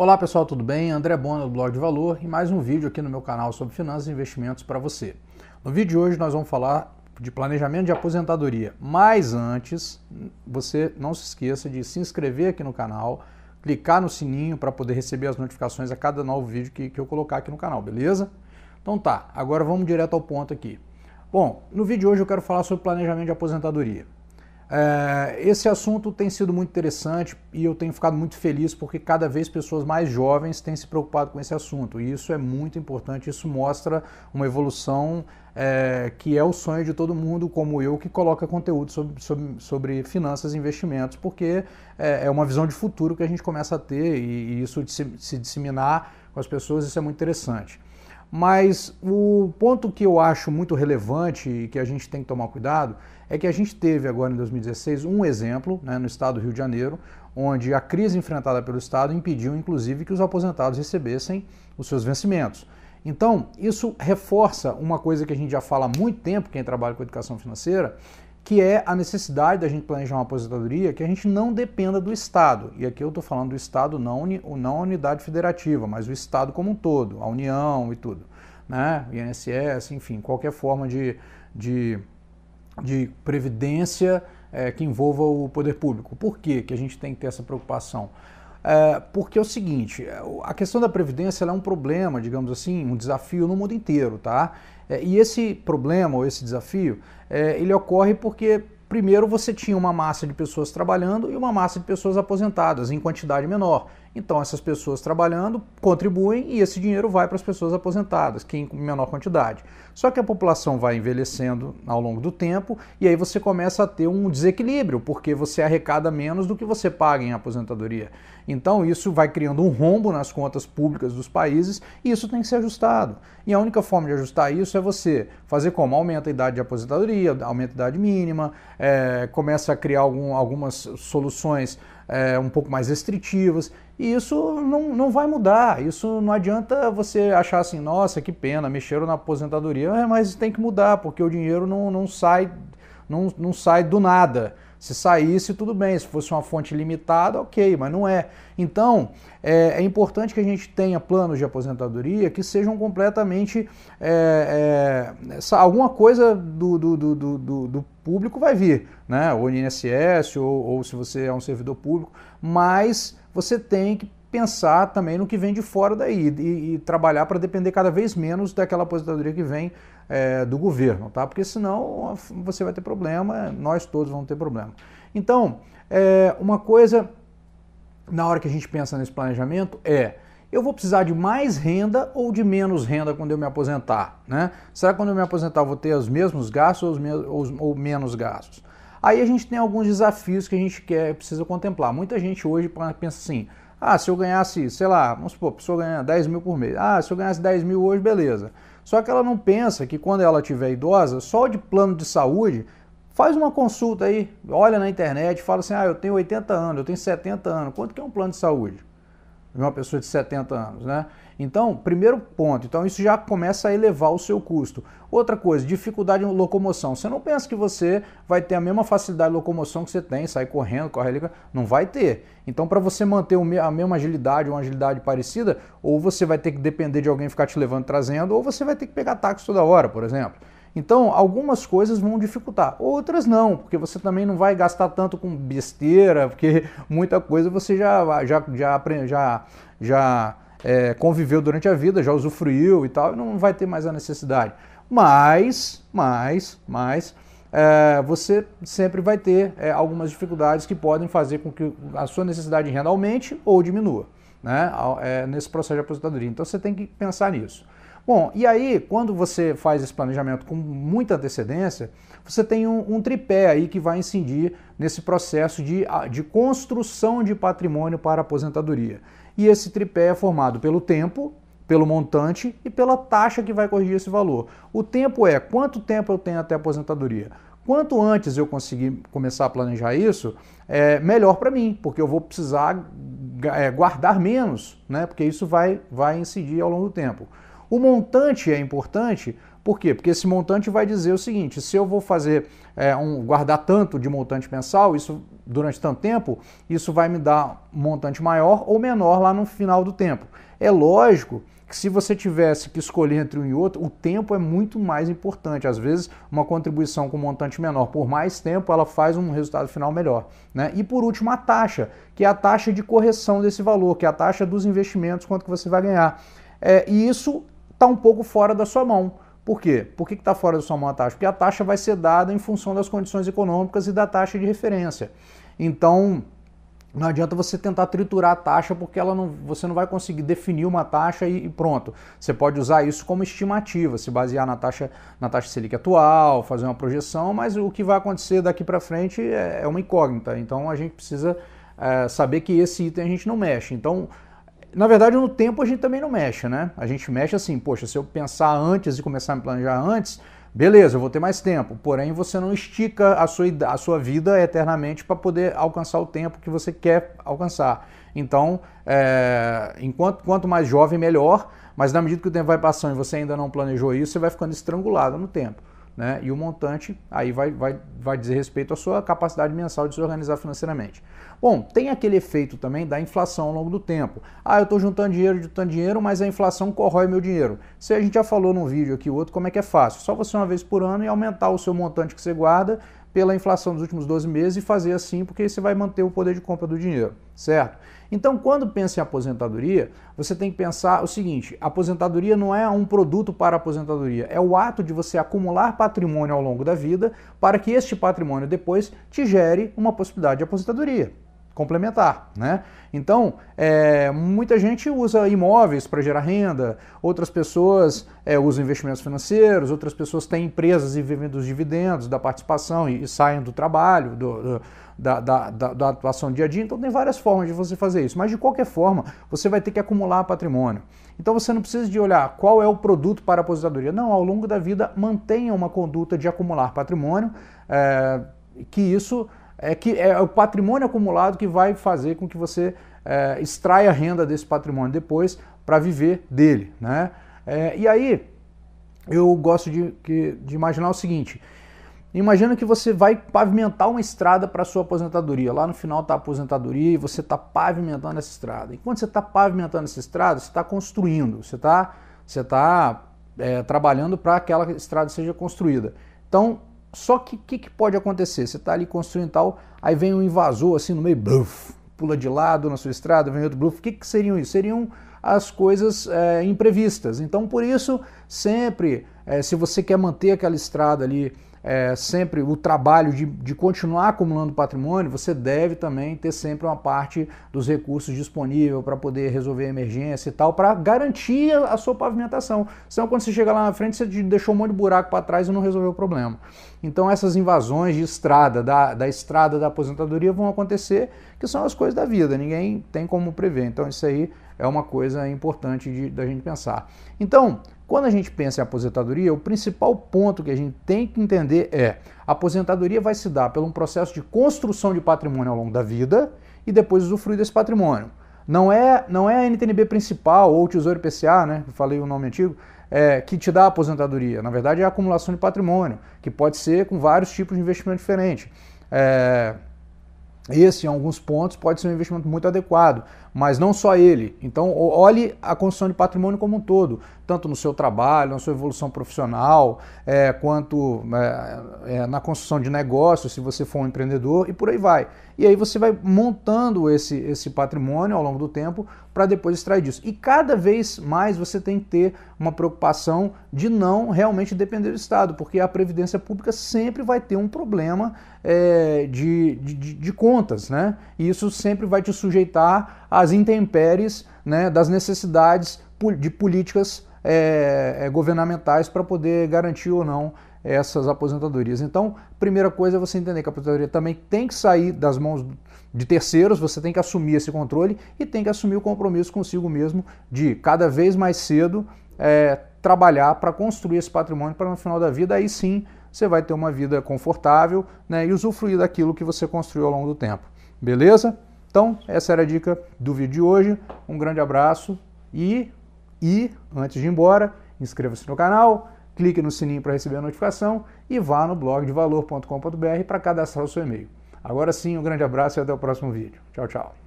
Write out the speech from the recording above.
Olá pessoal, tudo bem? André Bona do Blog de Valor e mais um vídeo aqui no meu canal sobre finanças e investimentos para você. No vídeo de hoje nós vamos falar de planejamento de aposentadoria, mas antes você não se esqueça de se inscrever aqui no canal, clicar no sininho para poder receber as notificações a cada novo vídeo que, que eu colocar aqui no canal, beleza? Então tá, agora vamos direto ao ponto aqui. Bom, no vídeo de hoje eu quero falar sobre planejamento de aposentadoria. É, esse assunto tem sido muito interessante e eu tenho ficado muito feliz porque cada vez pessoas mais jovens têm se preocupado com esse assunto. E isso é muito importante, isso mostra uma evolução é, que é o sonho de todo mundo, como eu, que coloca conteúdo sobre, sobre, sobre finanças e investimentos, porque é, é, uma visão de futuro que a gente começa a ter e, e isso de se, se disseminar com as pessoas, isso é muito interessante. Mas o ponto que eu acho muito relevante e que a gente tem que tomar cuidado é que a gente teve agora em 2016 um exemplo né, no estado do Rio de Janeiro, onde a crise enfrentada pelo Estado impediu, inclusive, que os aposentados recebessem os seus vencimentos. Então, isso reforça uma coisa que a gente já fala há muito tempo, quem trabalha com educação financeira, que é a necessidade da gente planejar uma aposentadoria que a gente não dependa do Estado. E aqui eu estou falando do Estado, não, não a unidade federativa, mas o Estado como um todo, a União e tudo. Né? INSS, enfim, qualquer forma de, de de previdência é, que envolva o poder público. Por que, que a gente tem que ter essa preocupação? É, porque é o seguinte, é, a questão da previdência é um problema, digamos assim, um desafio no mundo inteiro, tá? É, e esse problema ou esse desafio, é, ele ocorre porque primeiro você tinha uma massa de pessoas trabalhando e uma massa de pessoas aposentadas em quantidade menor. Então, essas pessoas trabalhando contribuem e esse dinheiro vai para as pessoas aposentadas, que em menor quantidade. Só que a população vai envelhecendo ao longo do tempo e aí você começa a ter um desequilíbrio, porque você arrecada menos do que você paga em aposentadoria. Então, isso vai criando um rombo nas contas públicas dos países e isso tem que ser ajustado. E a única forma de ajustar isso é você fazer como? Aumenta a idade de aposentadoria, aumenta a idade mínima, é, começa a criar algum, algumas soluções é, um pouco mais restritivas. E isso não, não vai mudar. Isso não adianta você achar assim, nossa, que pena, mexeram na aposentadoria, é, mas tem que mudar, porque o dinheiro não, não sai não, não sai do nada. Se saísse, tudo bem. Se fosse uma fonte limitada, ok, mas não é. Então, é, é importante que a gente tenha planos de aposentadoria que sejam completamente. É, é, alguma coisa do, do, do, do, do público vai vir, né? Ou INSS, ou, ou se você é um servidor público, mas você tem que pensar também no que vem de fora daí e, e trabalhar para depender cada vez menos daquela aposentadoria que vem é, do governo, tá? Porque senão você vai ter problema, nós todos vamos ter problema. Então, é, uma coisa na hora que a gente pensa nesse planejamento é eu vou precisar de mais renda ou de menos renda quando eu me aposentar, né? Será que quando eu me aposentar eu vou ter os mesmos gastos ou, me ou, ou menos gastos? Aí a gente tem alguns desafios que a gente quer, precisa contemplar. Muita gente hoje pensa assim, ah, se eu ganhasse, sei lá, vamos supor, a pessoa ganha 10 mil por mês. Ah, se eu ganhasse 10 mil hoje, beleza. Só que ela não pensa que quando ela tiver idosa, só de plano de saúde, faz uma consulta aí, olha na internet, fala assim, ah, eu tenho 80 anos, eu tenho 70 anos, quanto que é um plano de saúde? de é uma pessoa de 70 anos, né? Então, primeiro ponto, então isso já começa a elevar o seu custo. Outra coisa, dificuldade em locomoção. Você não pensa que você vai ter a mesma facilidade de locomoção que você tem, sair correndo, correr ali, não vai ter. Então, para você manter a mesma agilidade ou uma agilidade parecida, ou você vai ter que depender de alguém ficar te levando, trazendo, ou você vai ter que pegar táxi toda hora, por exemplo. Então, algumas coisas vão dificultar, outras não, porque você também não vai gastar tanto com besteira, porque muita coisa você já já já já, já é, conviveu durante a vida, já usufruiu e tal, e não vai ter mais a necessidade. Mas, mas, mas, é, você sempre vai ter é, algumas dificuldades que podem fazer com que a sua necessidade de renda aumente ou diminua né, é, nesse processo de aposentadoria. Então você tem que pensar nisso. Bom, e aí, quando você faz esse planejamento com muita antecedência, você tem um, um tripé aí que vai incidir nesse processo de, ah, de construção de patrimônio para aposentadoria. E esse tripé é formado pelo tempo, pelo montante e pela taxa que vai corrigir esse valor. O tempo é quanto tempo eu tenho até a aposentadoria. Quanto antes eu conseguir começar a planejar isso, é melhor para mim, porque eu vou precisar é, guardar menos, né? Porque isso vai, vai incidir ao longo do tempo. O montante é importante, por quê? Porque esse montante vai dizer o seguinte: se eu vou fazer é, um guardar tanto de montante mensal, isso durante tanto tempo, isso vai me dar um montante maior ou menor lá no final do tempo. É lógico que se você tivesse que escolher entre um e outro, o tempo é muito mais importante. Às vezes, uma contribuição com um montante menor por mais tempo, ela faz um resultado final melhor. Né? E por último, a taxa, que é a taxa de correção desse valor, que é a taxa dos investimentos, quanto que você vai ganhar. É, e isso está um pouco fora da sua mão. Por quê? Por que está fora da sua mão a taxa? Porque a taxa vai ser dada em função das condições econômicas e da taxa de referência. Então, não adianta você tentar triturar a taxa porque ela não, você não vai conseguir definir uma taxa e, e, pronto. Você pode usar isso como estimativa, se basear na taxa, na taxa Selic atual, fazer uma projeção, mas o que vai acontecer daqui para frente é, é, uma incógnita. Então a gente precisa é, saber que esse item a gente não mexe. Então na verdade, no tempo a gente também não mexe, né? A gente mexe assim, poxa, se eu pensar antes e começar a me planejar antes, beleza, eu vou ter mais tempo. Porém, você não estica a sua, a sua vida eternamente para poder alcançar o tempo que você quer alcançar. Então, é, enquanto quanto mais jovem, melhor. Mas na medida que o tempo vai passando e você ainda não planejou isso, você vai ficando estrangulado no tempo né? E o montante aí vai, vai, vai dizer respeito à sua capacidade mensal de se organizar financeiramente. Bom, tem aquele efeito também da inflação ao longo do tempo. Ah, eu estou juntando dinheiro, juntando dinheiro, mas a inflação corrói meu dinheiro. Se a gente já falou num vídeo aqui outro como é que é fácil. Só você uma vez por ano e aumentar o seu montante que você guarda pela inflação dos últimos 12 meses e fazer assim, porque você vai manter o poder de compra do dinheiro, certo? Então, quando pensa em aposentadoria, você tem que pensar o seguinte: aposentadoria não é um produto para aposentadoria, é o ato de você acumular patrimônio ao longo da vida para que este patrimônio depois te gere uma possibilidade de aposentadoria complementar, né? Então, é, muita gente usa imóveis para gerar renda, outras pessoas é, usam investimentos financeiros, outras pessoas têm empresas e vivem dos dividendos, da participação e, e saem do trabalho, do, do, da, da, da, da atuação dia a dia. Então, tem várias formas de você fazer isso, mas de qualquer forma, você vai ter que acumular patrimônio. Então, você não precisa de olhar qual é o produto para a aposentadoria. Não, ao longo da vida, mantenha uma conduta de acumular patrimônio, é, que isso é que é o patrimônio acumulado que vai fazer com que você é, extraia a renda desse patrimônio depois para viver dele. Né? É, e aí eu gosto de, de imaginar o seguinte: Imagina que você vai pavimentar uma estrada para sua aposentadoria. Lá no final está a aposentadoria e você está pavimentando essa estrada. Enquanto você está pavimentando essa estrada, você está construindo, você está você tá, é, trabalhando para aquela estrada seja construída. Então, só que o que, que, pode acontecer? Você está ali construindo tal, aí vem um invasor assim no meio, bluf, pula de lado na sua estrada, vem outro bluf. O que, que seriam isso? Seriam as coisas é, imprevistas. Então, por isso, sempre, é, se você quer manter aquela estrada ali é, sempre o trabalho de, de continuar acumulando patrimônio, você deve também ter sempre uma parte dos recursos disponível para poder resolver emergência e tal, para garantir a sua pavimentação. Senão, quando você chega lá na frente, você deixou um monte de buraco para trás e não resolveu o problema. Então, essas invasões de estrada, da, da estrada da aposentadoria, vão acontecer, que são as coisas da vida, ninguém tem como prever. Então, isso aí é uma coisa importante de, da gente pensar. Então, quando a gente pensa em aposentadoria, o principal ponto que a gente tem que entender é: a aposentadoria vai se dar pelo um processo de construção de patrimônio ao longo da vida e depois usufruir desse patrimônio. Não é, não é a NTNB principal ou o Tesouro IPCA, né? Eu falei o nome antigo, é, que te dá a aposentadoria. Na verdade, é a acumulação de patrimônio, que pode ser com vários tipos de investimento diferente. É, esse, em alguns pontos, pode ser um investimento muito adequado, mas não só ele. Então, olhe a construção de patrimônio como um todo, tanto no seu trabalho, na sua evolução profissional, é, quanto é, é, na construção de negócios, se você for um empreendedor, e por aí vai. E aí você vai montando esse, esse patrimônio ao longo do tempo para depois extrair disso. E cada vez mais você tem que ter uma preocupação de não realmente depender do Estado, porque a Previdência Pública sempre vai ter um problema é, de, de, de, contas, né? E isso sempre vai te sujeitar às intempéries né, das necessidades de políticas é, é governamentais para poder garantir ou não essas aposentadorias. Então, primeira coisa é você entender que a aposentadoria também tem que sair das mãos de terceiros, você tem que assumir esse controle e tem que assumir o compromisso consigo mesmo de cada vez mais cedo é, trabalhar para construir esse patrimônio para no final da vida aí sim você vai ter uma vida confortável né, e usufruir daquilo que você construiu ao longo do tempo. Beleza? Então, essa era a dica do vídeo de hoje. Um grande abraço e, e antes de ir embora, inscreva-se no canal clique no sininho para receber a notificação e vá no blog de valor.com.br para cadastrar o seu e-mail. Agora sim, um grande abraço e até o próximo vídeo. Tchau, tchau.